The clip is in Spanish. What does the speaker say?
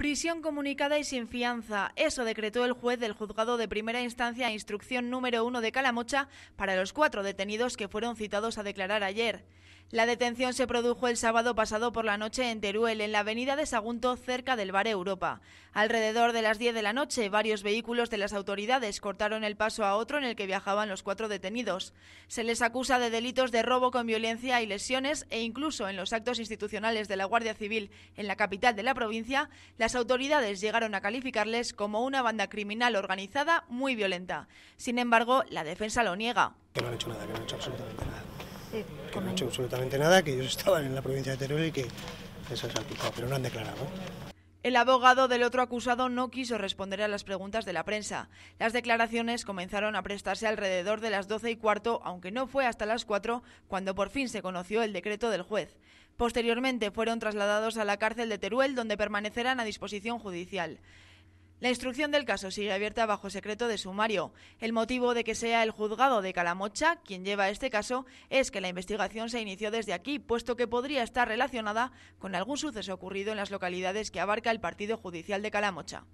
Prisión comunicada y sin fianza. Eso decretó el juez del juzgado de primera instancia a instrucción número uno de Calamocha para los cuatro detenidos que fueron citados a declarar ayer. La detención se produjo el sábado pasado por la noche en Teruel, en la avenida de Sagunto, cerca del bar Europa. Alrededor de las 10 de la noche, varios vehículos de las autoridades cortaron el paso a otro en el que viajaban los cuatro detenidos. Se les acusa de delitos de robo con violencia y lesiones e incluso en los actos institucionales de la Guardia Civil en la capital de la provincia, las autoridades llegaron a calificarles como una banda criminal organizada muy violenta. Sin embargo, la defensa lo niega que no han hecho absolutamente nada, que ellos estaban en la provincia de Teruel y que eso es pero no han declarado. El abogado del otro acusado no quiso responder a las preguntas de la prensa. Las declaraciones comenzaron a prestarse alrededor de las doce y cuarto, aunque no fue hasta las cuatro, cuando por fin se conoció el decreto del juez. Posteriormente fueron trasladados a la cárcel de Teruel, donde permanecerán a disposición judicial. La instrucción del caso sigue abierta bajo secreto de sumario. El motivo de que sea el juzgado de Calamocha quien lleva este caso es que la investigación se inició desde aquí, puesto que podría estar relacionada con algún suceso ocurrido en las localidades que abarca el Partido Judicial de Calamocha.